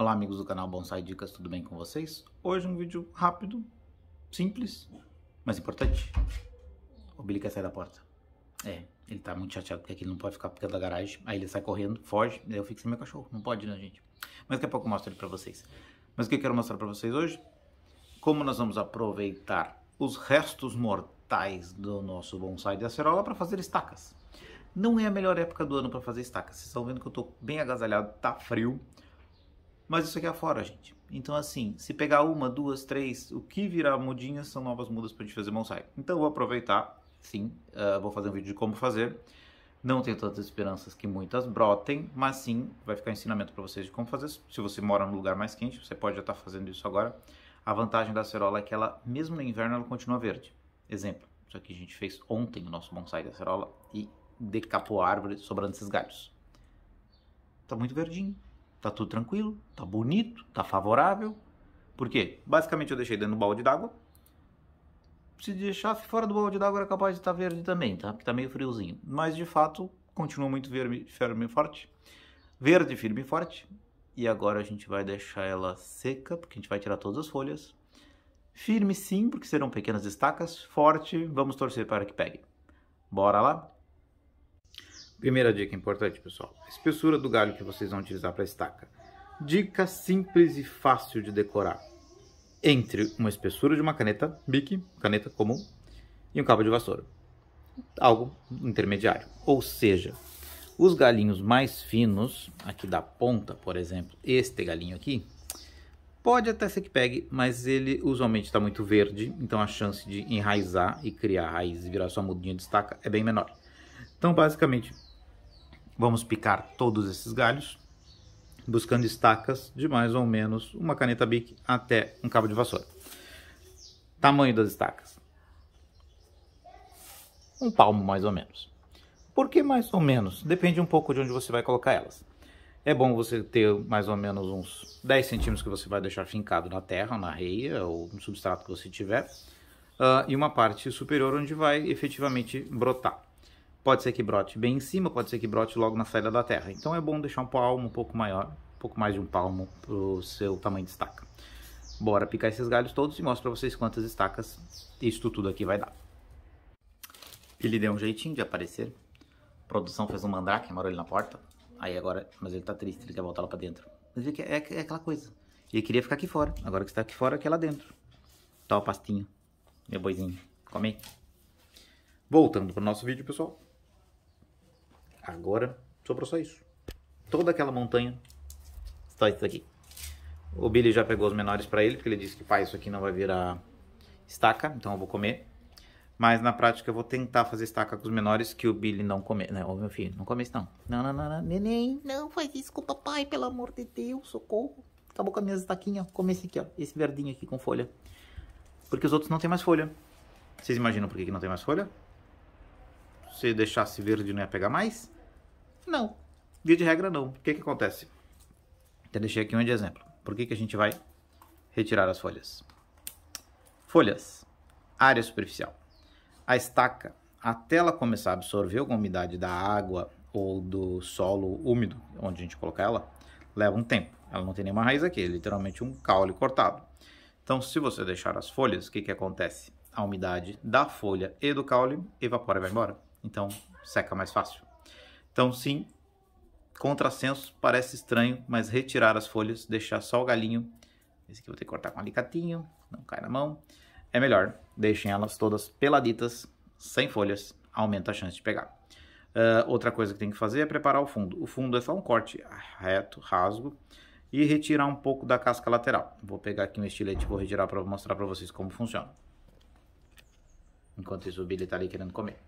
Olá amigos do canal Bonsai Dicas, tudo bem com vocês? Hoje um vídeo rápido, simples, mas importante. Obliga a sair da porta. É, ele tá muito chateado porque aqui ele não pode ficar dentro da garagem. Aí ele sai correndo, foge, aí eu fico sem meu cachorro. Não pode né, gente? Mas daqui a pouco eu mostro ele pra vocês. Mas o que eu quero mostrar pra vocês hoje, como nós vamos aproveitar os restos mortais do nosso bonsai de acerola para fazer estacas. Não é a melhor época do ano para fazer estacas. Vocês estão vendo que eu tô bem agasalhado, tá frio mas isso aqui é fora, gente. Então, assim, se pegar uma, duas, três, o que virar mudinhas são novas mudas para a gente fazer bonsai. Então, vou aproveitar, sim, uh, vou fazer um vídeo de como fazer. Não tenho tantas esperanças que muitas brotem, mas sim, vai ficar ensinamento para vocês de como fazer. Se você mora num lugar mais quente, você pode já estar tá fazendo isso agora. A vantagem da acerola é que ela, mesmo no inverno, ela continua verde. Exemplo, isso aqui a gente fez ontem, o nosso bonsai da acerola, e decapou a árvore sobrando esses galhos. Tá muito verdinho. Tá tudo tranquilo, tá bonito, tá favorável. Por quê? Basicamente eu deixei dentro do balde d'água. Se deixasse fora do balde d'água era capaz de estar tá verde também, tá? Porque tá meio friozinho. Mas de fato, continua muito verde, firme e forte. Verde, firme e forte. E agora a gente vai deixar ela seca, porque a gente vai tirar todas as folhas. Firme sim, porque serão pequenas estacas. Forte, vamos torcer para que pegue. Bora lá? Primeira dica importante, pessoal: a espessura do galho que vocês vão utilizar para estaca. Dica simples e fácil de decorar. Entre uma espessura de uma caneta bique, caneta comum, e um cabo de vassoura. Algo intermediário. Ou seja, os galinhos mais finos, aqui da ponta, por exemplo, este galinho aqui, pode até ser que pegue, mas ele usualmente está muito verde, então a chance de enraizar e criar raiz e virar sua mudinha de estaca é bem menor. Então, basicamente, Vamos picar todos esses galhos, buscando estacas de mais ou menos uma caneta bic até um cabo de vassoura. Tamanho das estacas? Um palmo mais ou menos. Por que mais ou menos? Depende um pouco de onde você vai colocar elas. É bom você ter mais ou menos uns 10 centímetros que você vai deixar fincado na terra, na reia ou no substrato que você tiver. Uh, e uma parte superior onde vai efetivamente brotar. Pode ser que brote bem em cima, pode ser que brote logo na saída da terra. Então é bom deixar um palmo um pouco maior, um pouco mais de um palmo para o seu tamanho de estaca. Bora picar esses galhos todos e mostro para vocês quantas estacas isto tudo aqui vai dar. Ele deu um jeitinho de aparecer. A produção fez um mandrake, amarou ele na porta. Aí agora, mas ele tá triste, ele quer voltar lá para dentro. Mas é, é, é aquela coisa. Ele queria ficar aqui fora. Agora que está aqui fora, quer é lá dentro. Tá o pastinho. Meu boizinho. Come aí. Voltando pro nosso vídeo, pessoal. Agora sobrou só isso. Toda aquela montanha está isso aqui. O Billy já pegou os menores para ele, porque ele disse que pai, isso aqui não vai virar estaca, então eu vou comer. Mas na prática eu vou tentar fazer estaca com os menores que o Billy não come Né? Ô meu filho, não come isso não. Não, não, não, não. Neném, não faz isso com o papai, pelo amor de Deus, socorro. Acabou com as minhas estaquinhas, come esse aqui, ó. Esse verdinho aqui com folha. Porque os outros não tem mais folha. Vocês imaginam por que, que não tem mais folha? Se deixasse verde não ia pegar mais? Não. Via de regra, não. O que, que acontece? Eu deixei aqui um de exemplo. Por que, que a gente vai retirar as folhas? Folhas. Área superficial. A estaca, até ela começar a absorver alguma umidade da água ou do solo úmido, onde a gente colocar ela, leva um tempo. Ela não tem nenhuma raiz aqui, é literalmente um caule cortado. Então, se você deixar as folhas, o que, que acontece? A umidade da folha e do caule evapora e vai embora. Então, seca mais fácil. Então, sim, contrassenso, parece estranho, mas retirar as folhas, deixar só o galinho. Esse aqui eu vou ter que cortar com um alicatinho, não cai na mão. É melhor, deixem elas todas peladitas, sem folhas, aumenta a chance de pegar. Uh, outra coisa que tem que fazer é preparar o fundo. O fundo é só um corte reto, rasgo, e retirar um pouco da casca lateral. Vou pegar aqui um estilete e vou retirar para mostrar para vocês como funciona. Enquanto isso, o Billy está ali querendo comer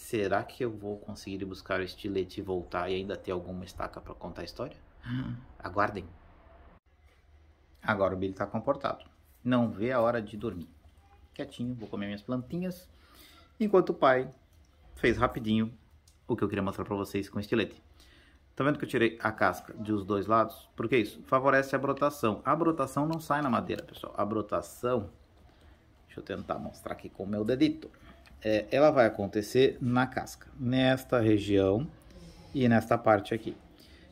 será que eu vou conseguir buscar o estilete e voltar e ainda ter alguma estaca para contar a história? Ah. Aguardem. Agora o Billy está comportado. Não vê a hora de dormir. Quietinho, vou comer minhas plantinhas. Enquanto o pai fez rapidinho o que eu queria mostrar para vocês com o estilete. Tá vendo que eu tirei a casca de os dois lados? Porque isso favorece a brotação. A brotação não sai na madeira, pessoal. A brotação... Deixa eu tentar mostrar aqui com o meu dedito é, ela vai acontecer na casca, nesta região e nesta parte aqui.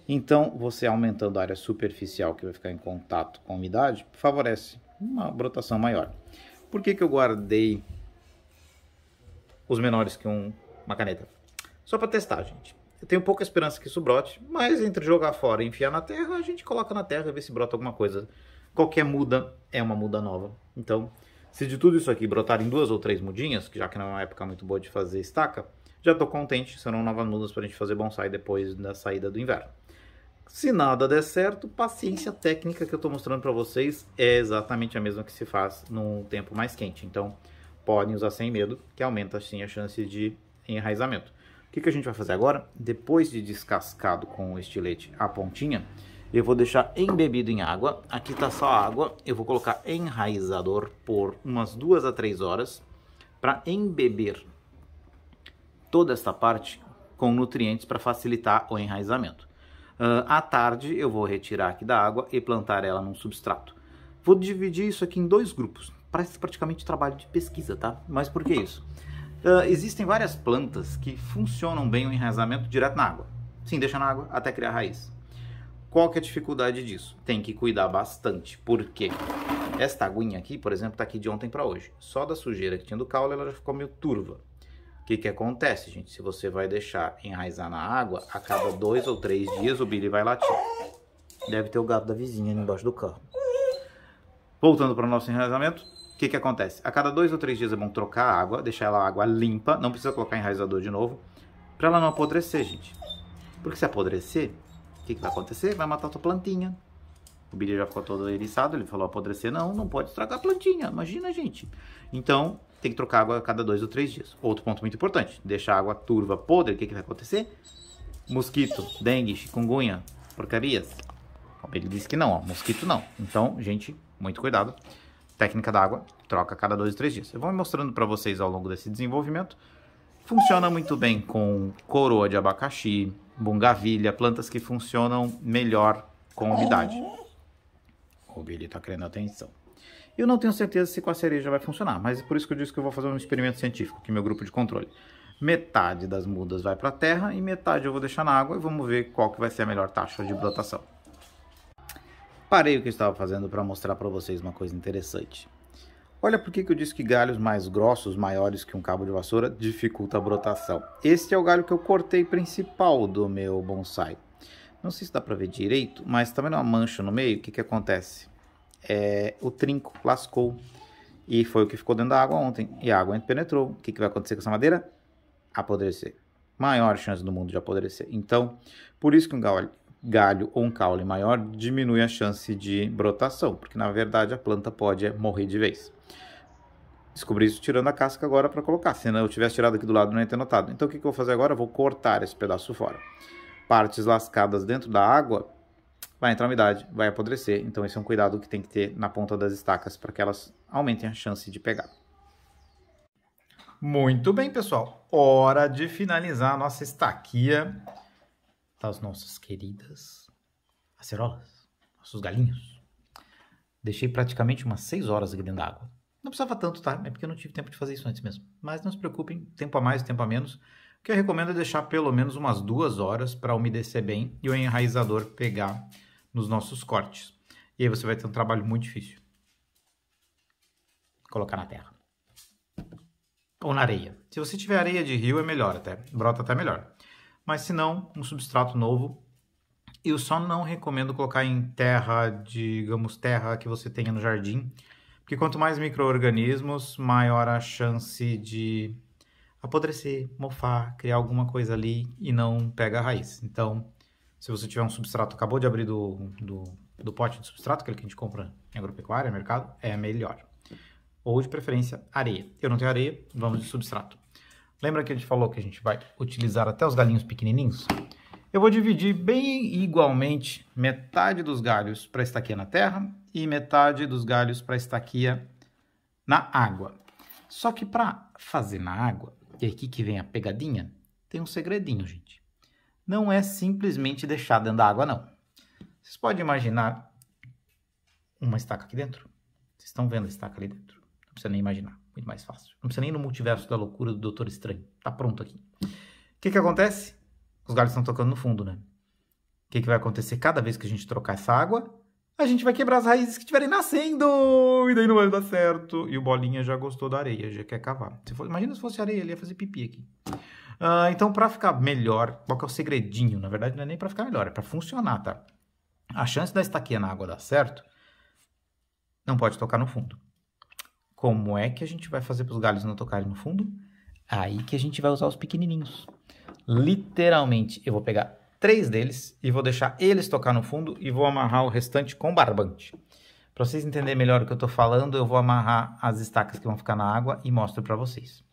Então, você aumentando a área superficial que vai ficar em contato com a umidade, favorece uma brotação maior. Por que, que eu guardei os menores que um, uma caneta? Só para testar, gente. Eu tenho pouca esperança que isso brote, mas entre jogar fora e enfiar na terra, a gente coloca na terra e vê se brota alguma coisa. Qualquer muda é uma muda nova. Então, se de tudo isso aqui brotarem duas ou três mudinhas, que já que não é uma época muito boa de fazer estaca, já estou contente, serão novas mudas para a gente fazer bonsai depois da saída do inverno. Se nada der certo, paciência técnica que eu estou mostrando para vocês é exatamente a mesma que se faz num tempo mais quente. Então, podem usar sem medo, que aumenta sim a chance de enraizamento. O que, que a gente vai fazer agora? Depois de descascado com o estilete a pontinha, eu vou deixar embebido em água. Aqui está só água. Eu vou colocar enraizador por umas duas a três horas para embeber toda esta parte com nutrientes para facilitar o enraizamento. Uh, à tarde eu vou retirar aqui da água e plantar ela num substrato. Vou dividir isso aqui em dois grupos. Parece praticamente trabalho de pesquisa, tá? Mas por que isso? Uh, existem várias plantas que funcionam bem o enraizamento direto na água. Sim, deixa na água até criar raiz. Qual que é a dificuldade disso? Tem que cuidar bastante. Por quê? Esta aguinha aqui, por exemplo, está aqui de ontem para hoje. Só da sujeira que tinha do caule, ela já ficou meio turva. O que, que acontece, gente? Se você vai deixar enraizar na água, a cada dois ou três dias o Billy vai latir. Deve ter o gato da vizinha ali embaixo do carro. Voltando para o nosso enraizamento, o que, que acontece? A cada dois ou três dias é bom trocar a água, deixar ela água limpa, não precisa colocar enraizador de novo, para ela não apodrecer, gente. Porque se apodrecer, que, que vai acontecer? Vai matar tua plantinha. O Billy já ficou todo eriçado, ele falou apodrecer. Não, não pode estragar a plantinha, imagina, gente. Então, tem que trocar água a cada dois ou três dias. Outro ponto muito importante, deixar a água turva, podre, o que, que vai acontecer? Mosquito, dengue, chikungunya, porcarias. Ele disse que não, ó, mosquito não. Então, gente, muito cuidado. Técnica da água, troca a cada dois ou três dias. Eu vou mostrando para vocês ao longo desse desenvolvimento. Funciona muito bem com coroa de abacaxi, bungavilha, plantas que funcionam melhor com umidade. Oh. O Billy está querendo atenção. Eu não tenho certeza se com a cereja vai funcionar, mas é por isso que eu disse que eu vou fazer um experimento científico, que meu grupo de controle. Metade das mudas vai para a terra e metade eu vou deixar na água e vamos ver qual que vai ser a melhor taxa de brotação. Parei o que eu estava fazendo para mostrar para vocês uma coisa interessante. Olha por que eu disse que galhos mais grossos, maiores que um cabo de vassoura, dificulta a brotação. Este é o galho que eu cortei principal do meu bonsai. Não sei se dá para ver direito, mas tá vendo uma mancha no meio? O que que acontece? É, o trinco lascou e foi o que ficou dentro da água ontem. E a água penetrou. O que, que vai acontecer com essa madeira? Apodrecer. Maior chance do mundo de apodrecer. Então, por isso que um galho, galho ou um caule maior, diminui a chance de brotação, porque na verdade a planta pode eh, morrer de vez. Descobri isso tirando a casca agora para colocar, se não eu tivesse tirado aqui do lado não ia ter notado. Então o que, que eu vou fazer agora? Eu vou cortar esse pedaço fora. Partes lascadas dentro da água, vai entrar umidade, vai apodrecer, então esse é um cuidado que tem que ter na ponta das estacas para que elas aumentem a chance de pegar. Muito bem, pessoal. Hora de finalizar a nossa estaquia das tá, nossas queridas acerolas, nossos galinhos. Deixei praticamente umas 6 horas grelhando água. Não precisava tanto, tá? É porque eu não tive tempo de fazer isso antes mesmo. Mas não se preocupem, tempo a mais, tempo a menos. O que eu recomendo é deixar pelo menos umas duas horas para umedecer bem e o enraizador pegar nos nossos cortes. E aí você vai ter um trabalho muito difícil. Colocar na terra. Ou na areia. Se você tiver areia de rio, é melhor até. Brota até melhor mas se não, um substrato novo. Eu só não recomendo colocar em terra, digamos, terra que você tenha no jardim, porque quanto mais micro-organismos, maior a chance de apodrecer, mofar, criar alguma coisa ali e não pega a raiz. Então, se você tiver um substrato, acabou de abrir do, do, do pote de substrato, aquele que a gente compra em agropecuária, mercado, é melhor. Ou, de preferência, areia. Eu não tenho areia, vamos de substrato. Lembra que a gente falou que a gente vai utilizar até os galinhos pequenininhos? Eu vou dividir bem igualmente metade dos galhos para a estaquia na terra e metade dos galhos para a estaquia na água. Só que para fazer na água, e aqui que vem a pegadinha, tem um segredinho, gente. Não é simplesmente deixar dentro da água, não. Vocês podem imaginar uma estaca aqui dentro? Vocês estão vendo a estaca ali dentro? Não precisa nem imaginar. Muito mais fácil. Não precisa nem no multiverso da loucura do Doutor Estranho. Tá pronto aqui. O que, que acontece? Os galhos estão tocando no fundo, né? O que, que vai acontecer cada vez que a gente trocar essa água? A gente vai quebrar as raízes que estiverem nascendo! E daí não vai dar certo. E o Bolinha já gostou da areia, já quer cavar. Se for, imagina se fosse areia, ele ia fazer pipi aqui. Uh, então, para ficar melhor, qual que é o segredinho? Na verdade, não é nem para ficar melhor, é para funcionar, tá? A chance da estaquia na água dar certo não pode tocar no fundo. Como é que a gente vai fazer para os galhos não tocarem no fundo? Aí que a gente vai usar os pequenininhos. Literalmente, eu vou pegar três deles e vou deixar eles tocar no fundo e vou amarrar o restante com barbante. Para vocês entenderem melhor o que eu estou falando, eu vou amarrar as estacas que vão ficar na água e mostro para vocês.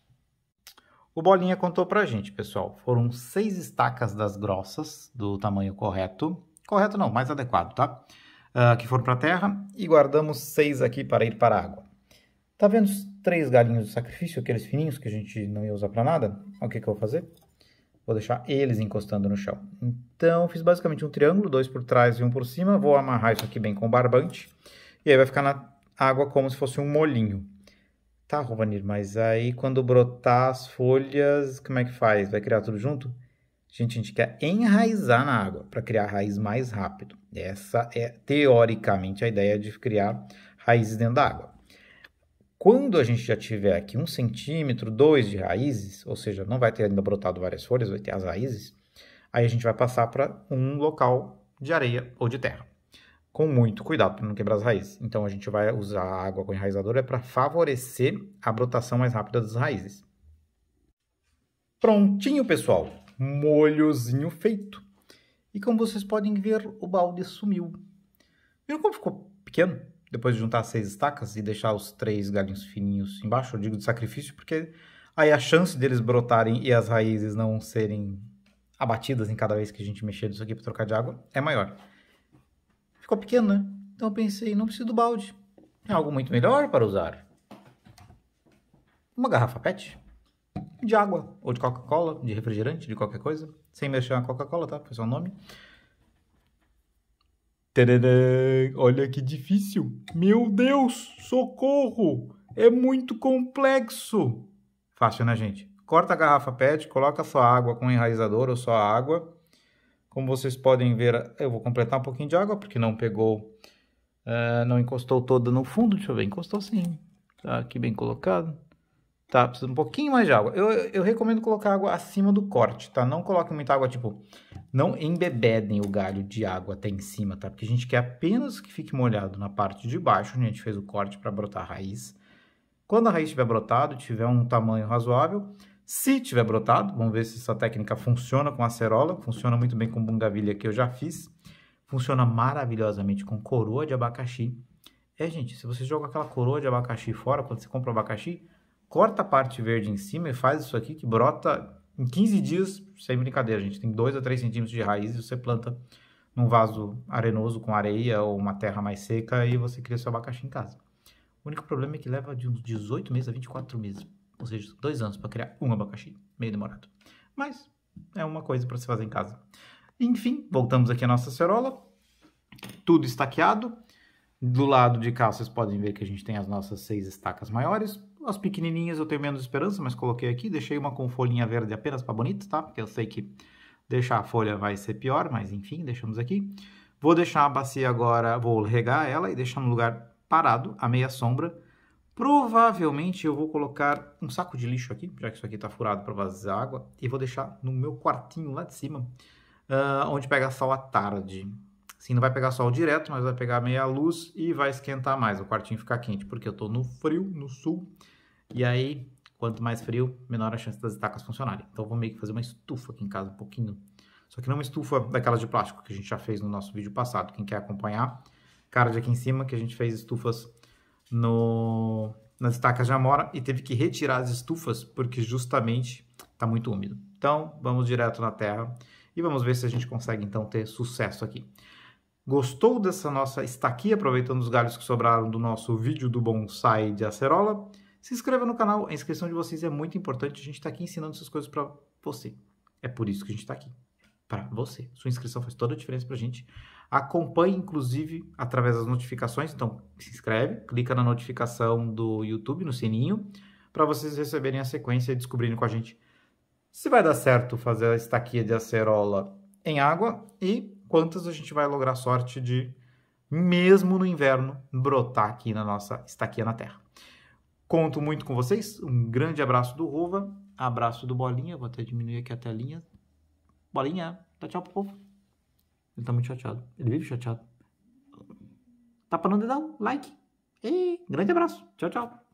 O Bolinha contou para a gente, pessoal. Foram seis estacas das grossas, do tamanho correto. Correto não, mais adequado, tá? Uh, que foram para a terra e guardamos seis aqui para ir para a água. Tá vendo os três galinhos de sacrifício, aqueles fininhos que a gente não ia usar para nada? O que, que eu vou fazer? Vou deixar eles encostando no chão. Então, fiz basicamente um triângulo, dois por trás e um por cima. Vou amarrar isso aqui bem com barbante. E aí vai ficar na água como se fosse um molinho. Tá, Rovanir, mas aí quando brotar as folhas, como é que faz? Vai criar tudo junto? Gente, a gente quer enraizar na água para criar raiz mais rápido. Essa é, teoricamente, a ideia de criar raízes dentro da água. Quando a gente já tiver aqui um centímetro, dois de raízes, ou seja, não vai ter ainda brotado várias folhas, vai ter as raízes, aí a gente vai passar para um local de areia ou de terra. Com muito cuidado para não quebrar as raízes. Então a gente vai usar a água com enraizadora é para favorecer a brotação mais rápida das raízes. Prontinho, pessoal! Molhozinho feito. E como vocês podem ver, o balde sumiu. Viram como ficou pequeno? depois de juntar seis estacas e deixar os três galhos fininhos embaixo, eu digo de sacrifício, porque aí a chance deles brotarem e as raízes não serem abatidas em cada vez que a gente mexer nisso aqui para trocar de água é maior. Ficou pequeno, né? Então eu pensei, não preciso do balde. É algo muito melhor para usar. Uma garrafa PET de água, ou de Coca-Cola, de refrigerante, de qualquer coisa. Sem mexer na Coca-Cola, tá? Foi só o nome. Tcharam! Olha que difícil. Meu Deus, socorro! É muito complexo. Fácil, né, gente? Corta a garrafa PET, coloca só água com enraizador ou só água. Como vocês podem ver, eu vou completar um pouquinho de água porque não pegou, uh, não encostou toda no fundo. Deixa eu ver, encostou sim. Tá aqui bem colocado tá precisa um pouquinho mais de água. Eu, eu recomendo colocar água acima do corte, tá? Não coloque muita água, tipo, não embebedem o galho de água até em cima, tá? Porque a gente quer apenas que fique molhado na parte de baixo, a gente fez o corte para brotar a raiz. Quando a raiz tiver brotado, tiver um tamanho razoável, se tiver brotado, vamos ver se essa técnica funciona com acerola, funciona muito bem com bungavilha que eu já fiz, funciona maravilhosamente com coroa de abacaxi. É, gente, se você joga aquela coroa de abacaxi fora, quando você compra abacaxi, corta a parte verde em cima e faz isso aqui que brota em 15 dias, sem brincadeira, a gente tem 2 a 3 centímetros de raiz e você planta num vaso arenoso com areia ou uma terra mais seca e você cria seu abacaxi em casa. O único problema é que leva de uns 18 meses a 24 meses, ou seja, dois anos para criar um abacaxi, meio demorado. Mas é uma coisa para se fazer em casa. Enfim, voltamos aqui à nossa acerola. tudo estaqueado. Do lado de cá vocês podem ver que a gente tem as nossas seis estacas maiores, as pequenininhas eu tenho menos esperança, mas coloquei aqui. Deixei uma com folhinha verde apenas para bonito, tá? Porque eu sei que deixar a folha vai ser pior, mas enfim, deixamos aqui. Vou deixar a bacia agora, vou regar ela e deixar no lugar parado, a meia sombra. Provavelmente eu vou colocar um saco de lixo aqui, já que isso aqui está furado para vazar água, e vou deixar no meu quartinho lá de cima, uh, onde pega sol à tarde. Assim, não vai pegar sol direto, mas vai pegar meia luz e vai esquentar mais. O quartinho ficar quente, porque eu estou no frio, no sul. E aí, quanto mais frio, menor a chance das estacas funcionarem. Então, vou meio que fazer uma estufa aqui em casa, um pouquinho. Só que não é uma estufa daquelas de plástico que a gente já fez no nosso vídeo passado. Quem quer acompanhar, card aqui em cima, que a gente fez estufas no, nas estacas de amora e teve que retirar as estufas porque justamente está muito úmido. Então, vamos direto na terra e vamos ver se a gente consegue então ter sucesso aqui. Gostou dessa nossa estaquia, aproveitando os galhos que sobraram do nosso vídeo do bonsai de acerola? Se inscreva no canal, a inscrição de vocês é muito importante. A gente está aqui ensinando essas coisas para você. É por isso que a gente está aqui, para você. Sua inscrição faz toda a diferença para a gente. Acompanhe, inclusive, através das notificações. Então, se inscreve, clica na notificação do YouTube, no sininho, para vocês receberem a sequência e descobrirem com a gente se vai dar certo fazer a estaquia de acerola em água e quantas a gente vai lograr sorte de, mesmo no inverno, brotar aqui na nossa estaquia na terra. Conto muito com vocês. Um grande abraço do Rova, abraço do Bolinha. Vou até diminuir aqui a telinha. Bolinha, dá tchau pro povo. Ele tá muito chateado. Ele vive chateado. Tapa tá no dedão, like. E grande abraço. Tchau, tchau.